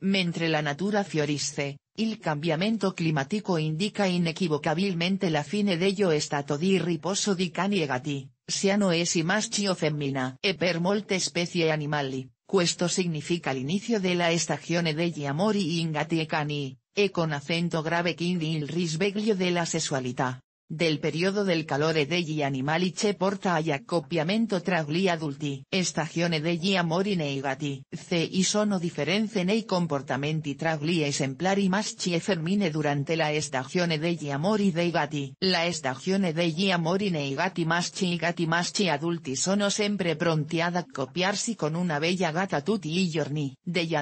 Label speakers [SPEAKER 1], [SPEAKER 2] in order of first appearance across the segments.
[SPEAKER 1] Mentre la natura fiorisce, il cambiamento climatico indica inequivocabilmente la fine dello stato di riposo di cani e gatti, siano essi maschi o femmina. E per molte specie animali, questo significa l'inizio della stagione degli amori in e cani, e con acento grave quindi il risveglio della sessualità del periodo del calore degli animali che porta a accoppiamento tra gli adulti. estagione degli amori nei gatti. y sono differenze nei comportamenti tra gli esemplari maschi e femmine durante la stagione degli amori dei gatti. La stagione degli amori nei gatti maschi e gatti maschi adulti sono sempre pronti ad accoppiarsi con una bella gatta tutti i giorni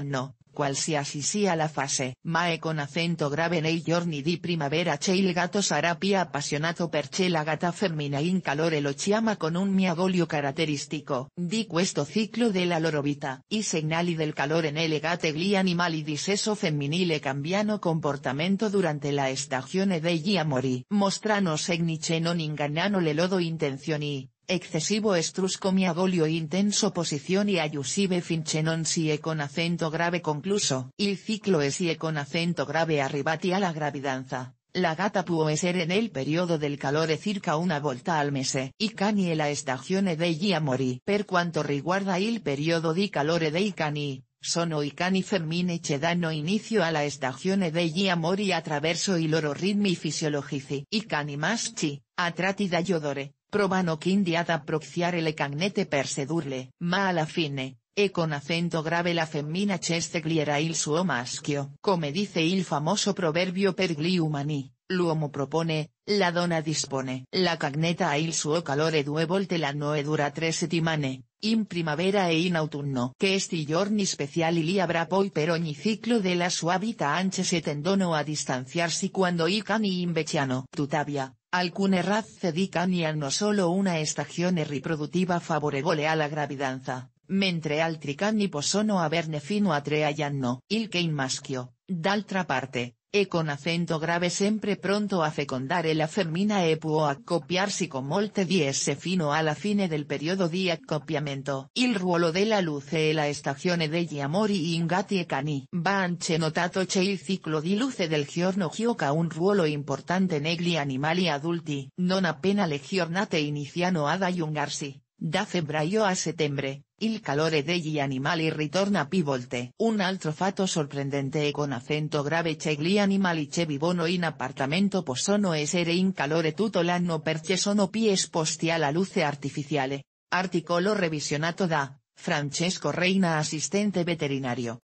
[SPEAKER 1] no cual si sea la fase. Mae con acento grave nei giorni di primavera che il gato sarapia appassionato per la gata femmina in calore lo chiama con un miagolio característico, Di questo ciclo della loro vita. I segnali del calore nelle gate gli animali di sesso femminile cambiano comportamento durante la stagione degli amori. Mostrano che non ingannano le lodo intenzioni, excesivo estrusco miagolio intenso posición y ayusive finchenon si e con acento grave concluso. Il ciclo es e con acento grave a la gravidanza. La gata può en el periodo del calore circa una volta al mese. Icani cani e la stagione degli amori. Per quanto riguarda il periodo di calore dei cani, sono i cani femmine che danno inizio la stagione degli amori attraverso i loro ritmi fisiologici. I cani maschi, tratti da iodore. Probano quindi ad approxiare le cagnete per sedurle, ma alla fine, e con acento grave la femmina gliera il suo maschio. Come dice il famoso proverbio per gli umani, l'uomo propone, la donna dispone. La cagneta ha il suo calore due volte la noe dura tre settimane, in primavera e in autunno. esti giorni speciali li avrà poi per ogni ciclo della sua vita anche se tendono a distanziarsi quando i cani inveciano. Tuttavia, Alcune raz di ni no solo una estagione riproduttiva favorevole la gravidanza, mentre altri cani possono averne fino a tre no Il cane maschio, d'altra parte, e con acento grave siempre pronto a fecondare la femmina e può accoppiarsi con molte diese fino la fine del periodo di accoppiamento. Il ruolo della luce e la stagione degli amori in e cani. Va anche notato che il ciclo di luce del giorno gioca un ruolo importante negli animali adulti. Non appena le giornate iniziano ad allungarsi, da febbraio a settembre, Il calore degli animali ritorna pivolte. Un altro fatto sorprendente e con acento grave che gli animali che vivono in appartamento possono essere in calore tutto l'anno perché sono più esposti alla luce artificiale. Articolo revisionato da, Francesco Reina assistente veterinario.